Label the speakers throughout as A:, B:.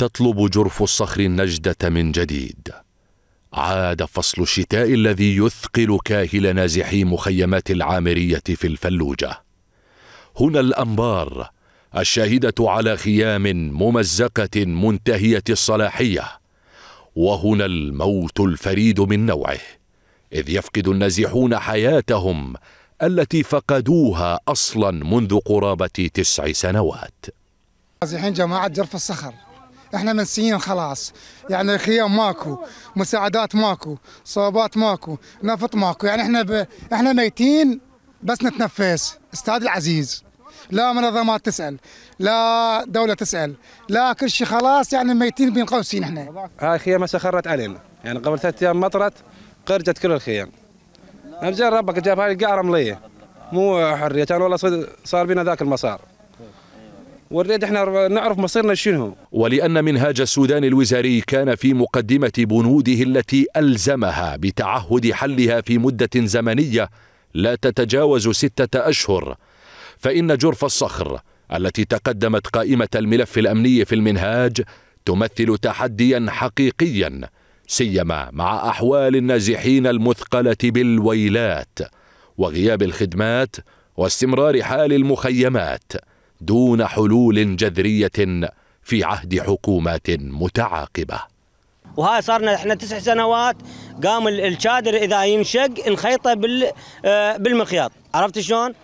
A: تطلب جرف الصخر النجدة من جديد عاد فصل الشتاء الذي يثقل كاهل نازحي مخيمات العامرية في الفلوجة هنا الأنبار الشاهدة على خيام ممزقة منتهية الصلاحية وهنا الموت الفريد من نوعه إذ يفقد النازحون حياتهم التي فقدوها أصلا منذ قرابة تسع سنوات
B: نازحين جماعة جرف الصخر احنا منسيين خلاص يعني خيام ماكو مساعدات ماكو صوبات ماكو نفط ماكو يعني احنا ب... احنا ميتين بس نتنفس استاذ العزيز لا منظمات تسال لا دوله تسال لا كل شيء خلاص يعني ميتين بين قوسين احنا
C: هاي الخيام هسه خرت علينا يعني قبل ثلاث ايام مطرت قرجت كل الخيام امزين ربك جاب هاي القعره مليه مو حريه كان والله صار بينا ذاك المسار وريت احنا نعرف مصيرنا شنو
A: ولان منهاج السودان الوزاري كان في مقدمه بنوده التي الزمها بتعهد حلها في مده زمنيه لا تتجاوز سته اشهر فان جرف الصخر التي تقدمت قائمه الملف الامني في المنهاج تمثل تحديا حقيقيا سيما مع احوال النازحين المثقله بالويلات وغياب الخدمات واستمرار حال المخيمات دون حلول جذريه في عهد حكومات متعاقبه
D: وهاي صارنا احنا تسع سنوات قام الشادر اذا ينشق نخيطه آه، بالمخيط عرفت شلون؟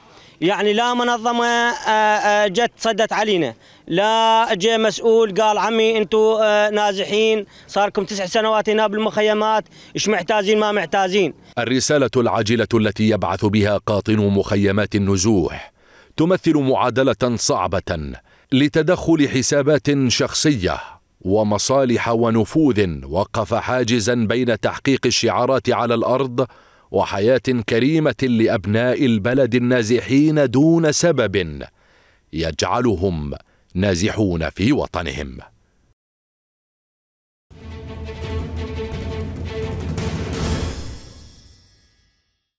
D: يعني لا منظمه آه، آه، جت صدت علينا لا اجى مسؤول قال عمي انتم نازحين صاركم تسع سنوات هنا بالمخيمات ايش محتاجين ما محتاجين
A: الرساله العاجله التي يبعث بها قاطن مخيمات النزوح تمثل معادله صعبه لتدخل حسابات شخصيه ومصالح ونفوذ وقف حاجزا بين تحقيق الشعارات على الارض وحياه كريمه لابناء البلد النازحين دون سبب يجعلهم نازحون في وطنهم